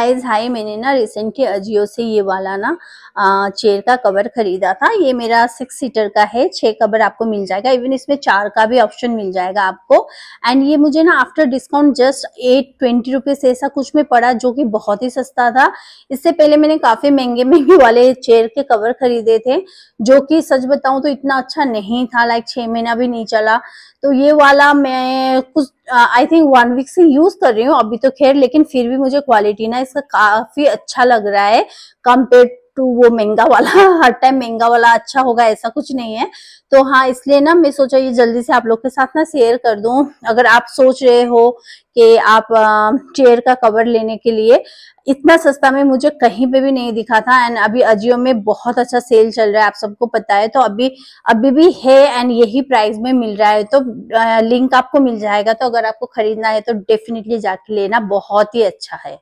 guys high मैंने ना recently Ajio से ये वाला ना चेयर का कवर खरीदा था ये मेरा सिक्स सीटर का है छह कवर आपको मिल जाएगा इवन इसमें चार का भी ऑप्शन मिल जाएगा आपको एंड ये मुझे ना after discount just at twenty rupees ऐसा कुछ में पड़ा जो कि बहुत ही सस्ता था इससे पहले मैंने काफी महंगे महंगे वाले चेयर के कवर खरीदे थे जो कि सच बताऊं तो इतना अच्छा नहीं था लाइक छह महीना भी नहीं चला तो ये वाला मैं कुछ आई थिंक वन वीक से यूज कर रही हूँ अभी तो खैर लेकिन फिर भी मुझे क्वालिटी ना इसका काफी अच्छा लग रहा है कम्पेयर टू वो महंगा वाला हर टाइम महंगा वाला अच्छा होगा ऐसा कुछ नहीं है तो हाँ इसलिए ना मैं सोचा ये जल्दी से आप लोग के साथ ना शेयर कर दूं अगर आप सोच रहे हो कि आप चेयर का कवर लेने के लिए इतना सस्ता में मुझे कहीं पे भी नहीं दिखा था एंड अभी अजियो में बहुत अच्छा सेल चल रहा है आप सबको पता है तो अभी अभी भी है एंड यही प्राइस में मिल रहा है तो लिंक आपको मिल जाएगा तो अगर आपको खरीदना है तो डेफिनेटली जाके लेना बहुत ही अच्छा है